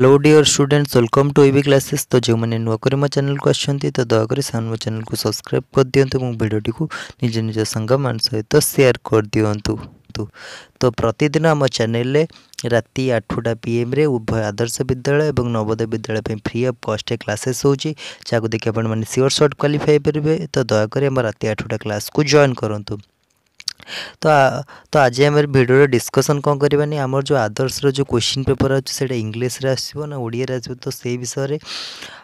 hello dear students welcome to AB classes तो जो मैंने नुआक मो चैनल को आसंती तो दयाकोरी से मो चैनल को सब्सक्राइब कर दिंतु और भिडटी को निज निज संग सहित तो सेयार कर दिंतु तो, तो, तो प्रतिदिन आम चेल राति आठटा पी एम उभय आदर्श विद्यालय और नवोदय विद्यालय फ्री अफ कस्ट क्लासेस होगा देखिए आप सियोर सर्ट क्वाफाई करेंगे तो दयाकोरी आम रात आठटा क्लास को जॉन करूँ ତ ତ ଆଜି ଆମେ ଭିଡ଼ିଓରେ ଡିସ୍କସନ୍ କ'ଣ କରିବାନି ଆମର ଯେଉଁ ଆଦର୍ଶର ଯେଉଁ କୋଶ୍ଚିନ୍ ପେପର୍ ଅଛି ସେଇଟା ଇଂଲିଶରେ ଆସିବ ନା ଓଡ଼ିଆରେ ଆସିବ ତ ସେଇ ବିଷୟରେ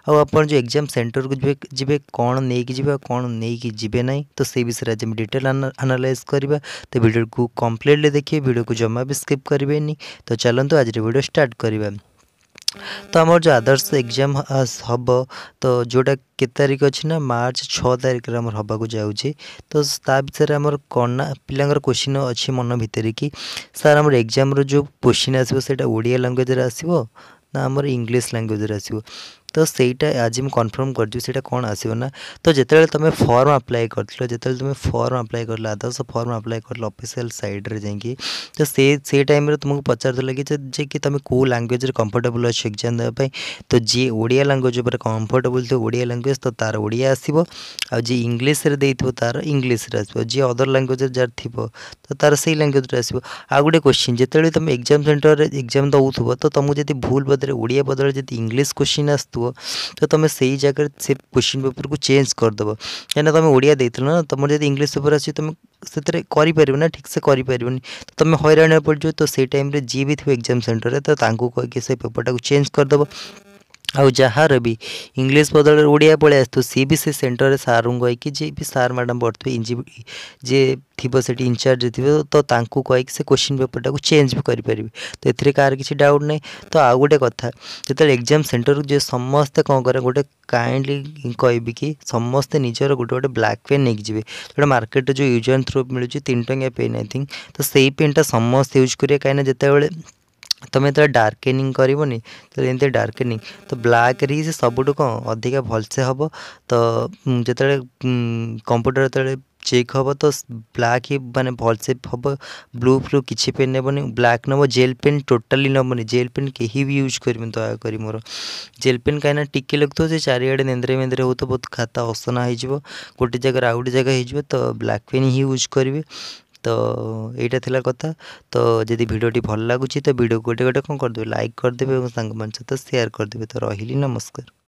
ଆଉ ଆପଣ ଯେଉଁ ଏକ୍ଜାମ୍ ସେଣ୍ଟରକୁ ଯିବେ ଯିବେ କ'ଣ ନେଇକି ଯିବେ ଆଉ କ'ଣ ନେଇକି ଯିବେ ନାହିଁ ତ ସେଇ ବିଷୟରେ ଆଜି ଆମେ ଡିଟେଲ୍ ଆନାଲାଇଜ୍ କରିବା ତ ଭିଡ଼ିଓକୁ କମ୍ପ୍ଲିଟଲି ଦେଖିବେ ଭିଡ଼ିଓକୁ ଜମା ବି ସ୍କିପ୍ କରିବେନି ତ ଚାଲନ୍ତୁ ଆଜିର ଭିଡ଼ିଓ ଷ୍ଟାର୍ଟ କରିବା ତ ଆମର ଯେଉଁ ଆଦର୍ଶ ଏକ୍ଜାମ୍ ହେବ ତ ଯେଉଁଟା କେତେ ତାରିଖ ଅଛି ନା ମାର୍ଚ୍ଚ ଛଅ ତାରିଖରେ ଆମର ହେବାକୁ ଯାଉଛି ତ ତା ଭିତରେ ଆମର କ'ଣ ନା ପିଲାଙ୍କର କୋଶ୍ଚିନ୍ ଅଛି ମନ ଭିତରେ କି ସାର୍ ଆମର ଏକ୍ଜାମ୍ର ଯେଉଁ କୋଶ୍ଚିନ୍ ଆସିବ ସେଇଟା ଓଡ଼ିଆ ଲାଙ୍ଗୁଏଜ୍ରେ ଆସିବ ନା ଆମର ଇଂଲିଶ ଲାଙ୍ଗୁଏଜ୍ରେ ଆସିବ तो सहीटा आज मुझे कनफर्म करा कौन आसवना तो जो तुम फर्म आप्लाय कर तुम फर्म आप्लाय कर आदर्श फर्म आप्लाय कर अफिसील सैड्रे जा तो से टाइम तुमको पचार कि तुम कौ लांगुएज कंफर्टेबल अच्छे एक्जाम देवाई तो जी ओडिया लांगुएज पर कंफर्टेबल थी ओडिया लांगुएज तो तार ओडिया आसो आ जी इंग्लीश देव तार इंग्लीश आसो जी अदर लांगुएज जार थो तो तार से ही लांगुएज आसो आ गोटे क्वेश्चन जितेबाला तुम एक्जाम सेन्टर एक्जाम दौ थ तो तुमको जब भूल बदले ओडिया बदल जब इंग्लीश क्वेश्चन आसो तो तुम से ही जगह से क्वेश्चन पेपर को चेंज करदेव क्या तुम ओडिया ना तुम जब इंग्लिश पेपर आस तुम से पार ना ठीक से करें हईराण पड़ जाओ तो से टाइम जी भी थे एक्जाम सेन्टर में तो कह पेपर टाक चेज करदेव आहार भी इंग्लीश बदल ओडिया पलि आस सी भी सी सेन्टर में सारे जी सार मैडम पढ़ते इंजि जे थी से इनचार्ज थी तो कहीकि से क्वेश्चन पेपर टाक चेंज भी करें तो ये कह रही डाउट ना तो आउ गोटे कथा जो एक्जाम सेन्टर जो समस्ते कौन कर गोटे कैंडली कह कि समस्ते निजर गोटे गोटे ब्लाक पेन नहीं जी मार्केट जो यूज एंड थ्रो मिलूँ तीन टाइम पेन आई थिंक तो से पेन पेनटा समस्त यूज करेंगे कहीं जिते तुम्हें तो डार्केनिंग करनी तो डार्केनिंग तो ब्लाक से सब कौ अधिका भलसे हम तो जो कंप्यूटर जो चेक हम तो ब्लाक ही मानते भलसे हम ब्लू फ्लू किसी पेन नेबन ब्लाक नब जेल पेन टोटाली नबन जेल पेन के ही भी यूज करें दयाकोर मोर जेल पेन कहीं टिके लगे से चारिड़े नेंद्रे मेंद्रे हो तो बहुत खाता असना हो गोटे जगह आउ गोटे जगह हो तो ब्लाक पेन ही यूज करेंगे ତ ଏଇଟା ଥିଲା କଥା ତ ଯଦି ଭିଡ଼ିଓଟି ଭଲ ଲାଗୁଛି ତ ଭିଡ଼ିଓ ଗୋଟେ ଗୋଟେ କ'ଣ କରିଦେବେ ଲାଇକ୍ କରିଦେବେ ଏବଂ ସାଙ୍ଗମାନଙ୍କ ସହିତ ସେୟାର କରିଦେବେ ତ ରହିଲି ନମସ୍କାର